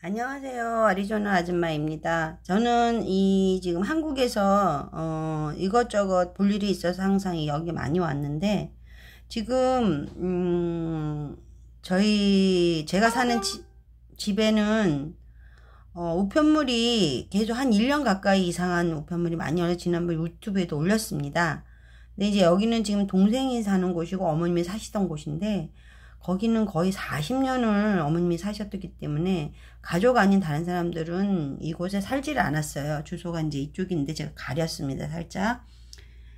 안녕하세요. 아리조나 아줌마입니다. 저는 이 지금 한국에서 어 이것저것 볼 일이 있어서 항상 여기 많이 왔는데 지금 음 저희 제가 사는 지, 집에는 어 우편물이 계속 한 1년 가까이 이상한 우편물이 많이 올라 지난번 에 유튜브에도 올렸습니다. 근데 이제 여기는 지금 동생이 사는 곳이고 어머님이 사시던 곳인데 거기는 거의 40년을 어머님이 사셨기 때문에 가족 아닌 다른 사람들은 이곳에 살지를 않았어요. 주소가 이제 이쪽인데 제가 가렸습니다. 살짝.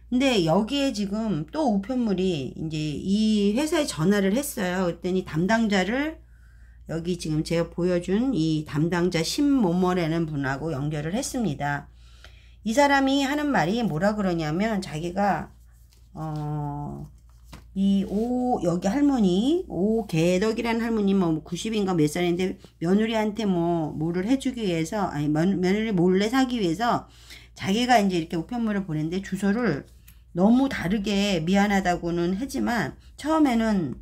근데 여기에 지금 또 우편물이 이제 이 회사에 전화를 했어요. 그랬더니 담당자를 여기 지금 제가 보여준 이 담당자 신모모라는 분하고 연결을 했습니다. 이 사람이 하는 말이 뭐라 그러냐면 자기가 어, 이 여기 할머니 오 개덕이라는 할머니 뭐 90인가 뭐 몇 살인데 며느리한테 뭐 뭐를 해주기 위해서 아니 며, 느리 몰래 사기 위해서 자기가 이제 이렇게 우편물을 보낸데 주소를 너무 다르게 미안하다고는 하지만 처음에는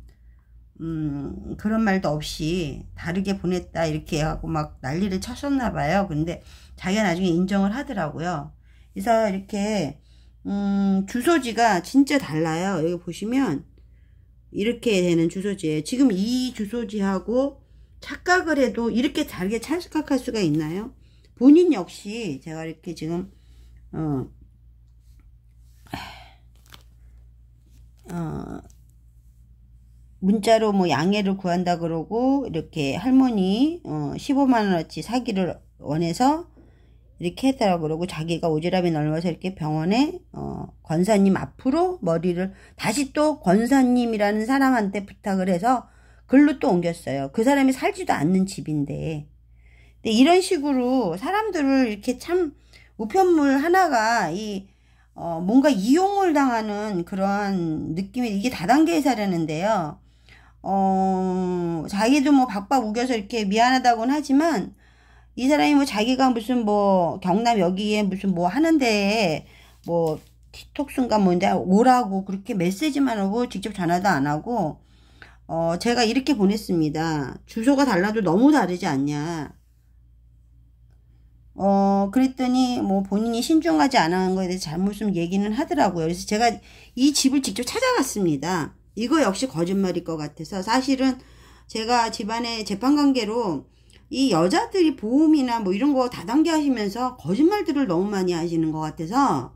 음 그런 말도 없이 다르게 보냈다 이렇게 하고 막 난리를 쳤었나 봐요 근데 자기가 나중에 인정을 하더라고요 그래서 이렇게 음, 주소지가 진짜 달라요. 여기 보시면 이렇게 되는 주소지에 지금 이 주소지하고 착각을 해도 이렇게 다르게 착각할 수가 있나요? 본인 역시 제가 이렇게 지금 어, 어 문자로 뭐 양해를 구한다 그러고 이렇게 할머니 어, 15만원어치 사기를 원해서 이렇게 했다고 그러고 자기가 오지랖이 넓어서 이렇게 병원에 어, 권사님 앞으로 머리를 다시 또 권사님이라는 사람한테 부탁을 해서 글로 또 옮겼어요. 그 사람이 살지도 않는 집인데 근데 이런 식으로 사람들을 이렇게 참 우편물 하나가 이 어, 뭔가 이용을 당하는 그런 느낌이 이게 다단계의 사례는데요. 어, 자기도 뭐 박박 우겨서 이렇게 미안하다고는 하지만 이 사람이 뭐 자기가 무슨 뭐 경남 여기에 무슨 뭐 하는데 뭐틱 톡순가 뭔데 뭐 오라고 그렇게 메시지만 하고 직접 전화도 안 하고 어 제가 이렇게 보냈습니다. 주소가 달라도 너무 다르지 않냐. 어 그랬더니 뭐 본인이 신중하지 않은 거에 대해서 잘못 좀 얘기는 하더라고요. 그래서 제가 이 집을 직접 찾아갔습니다. 이거 역시 거짓말일 것 같아서 사실은 제가 집안의 재판 관계로 이 여자들이 보험이나 뭐 이런 거 다단계 하시면서 거짓말들을 너무 많이 하시는 것 같아서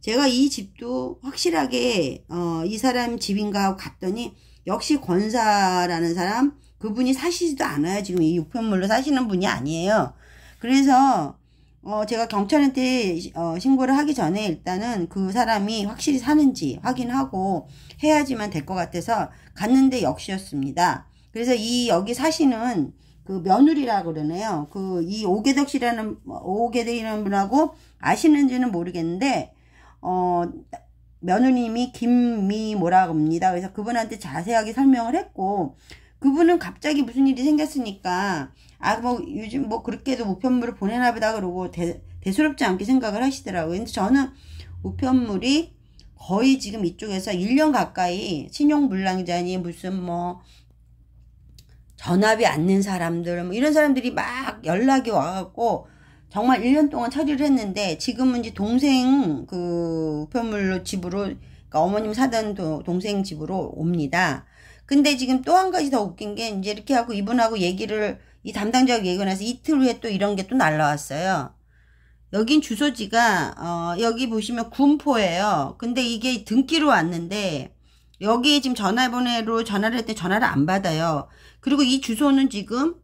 제가 이 집도 확실하게 어, 이 사람 집인가 하고 갔더니 역시 권사라는 사람 그분이 사시지도 않아요. 지금 이육편물로 사시는 분이 아니에요. 그래서 어, 제가 경찰한테 어, 신고를 하기 전에 일단은 그 사람이 확실히 사는지 확인하고 해야지만 될 것 같아서 갔는데 역시였습니다. 그래서 이 여기 사시는 그며느리라 그러네요. 그 이 오개덕씨라는 오개덕이라는 분하고 아시는지는 모르겠는데 어 며느님이 김미 뭐라고 합니다. 그래서 그분한테 자세하게 설명을 했고 그분은 갑자기 무슨 일이 생겼으니까 아 뭐 요즘 뭐 그렇게도 우편물을 보내나 보다 그러고 대, 대수롭지 않게 생각을 하시더라고요. 근데 저는 우편물이 거의 지금 이쪽에서 1년 가까이 신용불량자니 무슨 뭐 전압이 안는 사람들 뭐 이런 사람들이 막 연락이 와갖고 정말 1년 동안 처리를 했는데 지금은 이제 동생 그 우편물로 집으로 그러니까 어머님 사던 도, 동생 집으로 옵니다. 근데 지금 또 한 가지 더 웃긴 게 이제 이렇게 하고 이분하고 얘기를 이 담당자하고 얘기를 해서 이틀 후에 또 이런 게 또 날라왔어요. 여긴 주소지가 어 여기 보시면 군포예요. 근데 이게 등기로 왔는데 여기 지금 전화번호로 전화를 할 때 전화를 안 받아요. 그리고 이 주소는 지금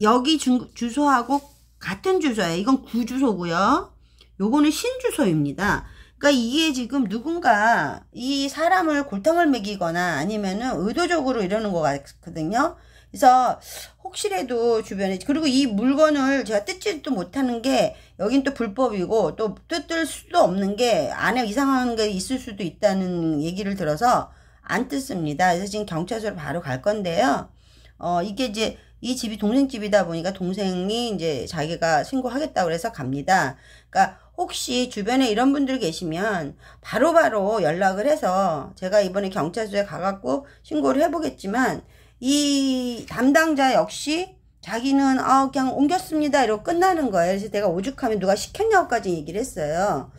여기 주, 주소하고 같은 주소예요. 이건 구주소고요. 요거는 신주소입니다. 그러니까 이게 지금 누군가 이 사람을 골탕을 먹이거나 아니면은 의도적으로 이러는 것 같거든요. 그래서 혹시라도 주변에 그리고 이 물건을 제가 뜯지도 못하는 게 여긴 또 불법이고 또 뜯을 수도 없는 게 안에 이상한 게 있을 수도 있다는 얘기를 들어서 안 뜯습니다. 그래서 지금 경찰서로 바로 갈 건데요. 어 이게 이제 이 집이 동생 집이다 보니까 동생이 이제 자기가 신고하겠다 그래서 갑니다. 그러니까 혹시 주변에 이런 분들 계시면 바로바로 바로 연락을 해서 제가 이번에 경찰서에 가갖고 신고를 해보겠지만 이 담당자 역시 자기는 아 그냥 옮겼습니다 이러고 끝나는 거예요. 그래서 내가 오죽하면 누가 시켰냐고까지 얘기를 했어요.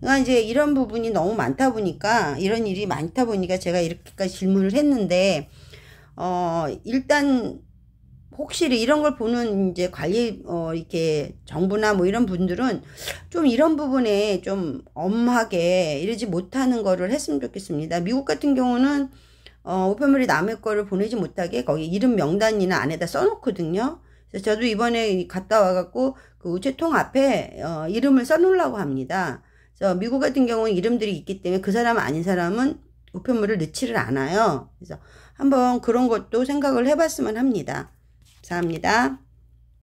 그러니까 이제 이런 부분이 너무 많다 보니까 이런 일이 많다 보니까 제가 이렇게까지 질문을 했는데 어 일단 혹시 이런 걸 보는 이제 관리 어 이렇게 정부나 뭐 이런 분들은 좀 이런 부분에 좀 엄하게 이러지 못하는 거를 했으면 좋겠습니다. 미국 같은 경우는 어, 우편물이 남의 거를 보내지 못하게 거기 이름 명단이나 안에다 써놓거든요. 그래서 저도 이번에 갔다 와갖고 그 우체통 앞에 어, 이름을 써놓으려고 합니다. 그래서 미국 같은 경우는 이름들이 있기 때문에 그 사람 아닌 사람은 우편물을 넣지를 않아요. 그래서 한번 그런 것도 생각을 해봤으면 합니다. 감사합니다.